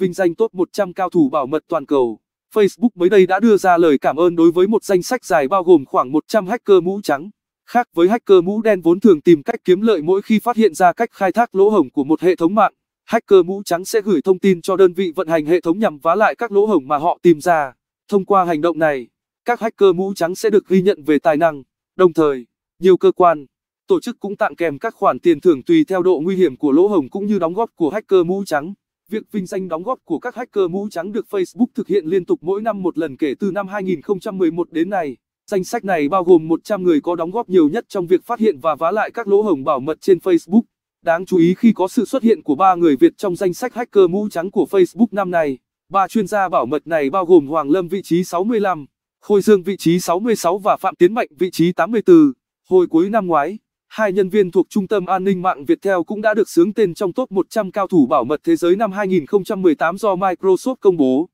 vinh danh top 100 cao thủ bảo mật toàn cầu. Facebook mới đây đã đưa ra lời cảm ơn đối với một danh sách dài bao gồm khoảng 100 hacker mũ trắng. Khác với hacker mũ đen vốn thường tìm cách kiếm lợi mỗi khi phát hiện ra cách khai thác lỗ hổng của một hệ thống mạng, hacker mũ trắng sẽ gửi thông tin cho đơn vị vận hành hệ thống nhằm vá lại các lỗ hổng mà họ tìm ra. Thông qua hành động này, các hacker mũ trắng sẽ được ghi nhận về tài năng, đồng thời, nhiều cơ quan, tổ chức cũng tặng kèm các khoản tiền thưởng tùy theo độ nguy hiểm của lỗ hổng cũng như đóng góp của hacker mũ trắng. Việc vinh danh đóng góp của các hacker mũ trắng được Facebook thực hiện liên tục mỗi năm một lần kể từ năm 2011 đến nay. Danh sách này bao gồm 100 người có đóng góp nhiều nhất trong việc phát hiện và vá lại các lỗ hổng bảo mật trên Facebook. Đáng chú ý khi có sự xuất hiện của ba người Việt trong danh sách hacker mũ trắng của Facebook năm nay. Ba chuyên gia bảo mật này bao gồm Hoàng Lâm vị trí 65, Khôi Dương vị trí 66 và Phạm Tiến Mạnh vị trí 84. Hồi cuối năm ngoái, Hai nhân viên thuộc Trung tâm An ninh mạng Viettel cũng đã được sướng tên trong top 100 cao thủ bảo mật thế giới năm 2018 do Microsoft công bố.